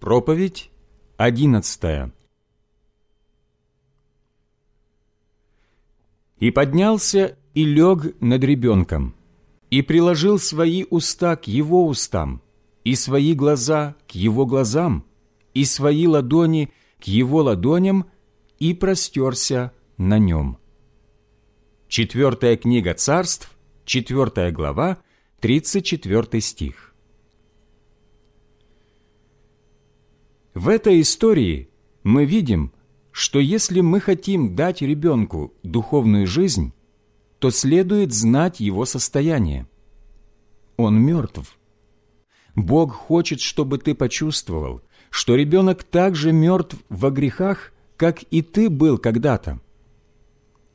Проповедь одиннадцатая. «И поднялся и лег над ребенком, и приложил свои уста к его устам, и свои глаза к его глазам, и свои ладони к его ладоням, и простерся на нем». Четвертая книга царств, четвертая глава, тридцать четвертый стих. В этой истории мы видим, что если мы хотим дать ребенку духовную жизнь, то следует знать его состояние. Он мертв. Бог хочет, чтобы ты почувствовал, что ребенок также мертв во грехах, как и ты был когда-то.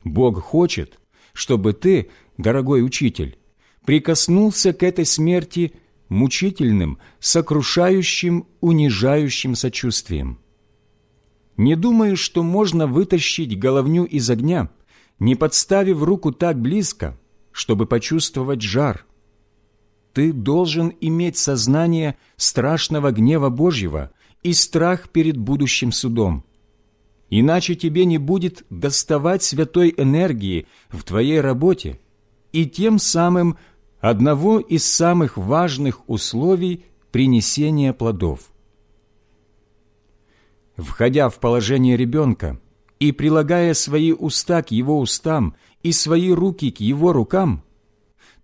Бог хочет, чтобы ты, дорогой учитель, прикоснулся к этой смерти мучительным, сокрушающим, унижающим сочувствием. Не думаю, что можно вытащить головню из огня, не подставив руку так близко, чтобы почувствовать жар. Ты должен иметь сознание страшного гнева Божьего и страх перед будущим судом. Иначе тебе не будет доставать святой энергии в твоей работе и тем самым – одного из самых важных условий принесения плодов. Входя в положение ребенка и прилагая свои уста к его устам и свои руки к его рукам,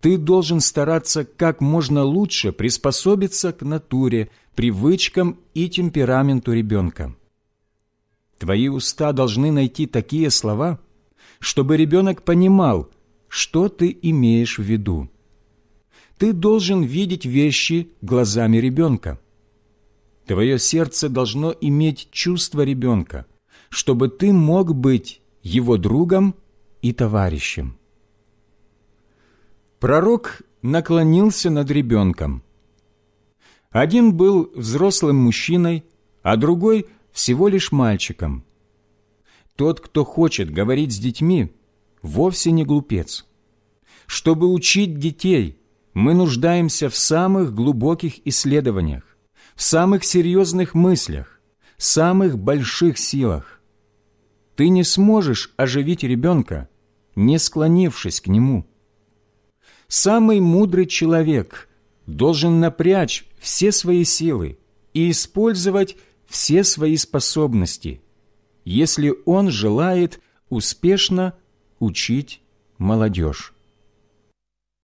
ты должен стараться как можно лучше приспособиться к натуре, привычкам и темпераменту ребенка. Твои уста должны найти такие слова, чтобы ребенок понимал, что ты имеешь в виду. Ты должен видеть вещи глазами ребенка. Твое сердце должно иметь чувство ребенка, чтобы ты мог быть его другом и товарищем. Пророк наклонился над ребенком. Один был взрослым мужчиной, а другой всего лишь мальчиком. Тот, кто хочет говорить с детьми, вовсе не глупец. Чтобы учить детей – мы нуждаемся в самых глубоких исследованиях, в самых серьезных мыслях, самых больших силах. Ты не сможешь оживить ребенка, не склонившись к нему. Самый мудрый человек должен напрячь все свои силы и использовать все свои способности, если он желает успешно учить молодежь.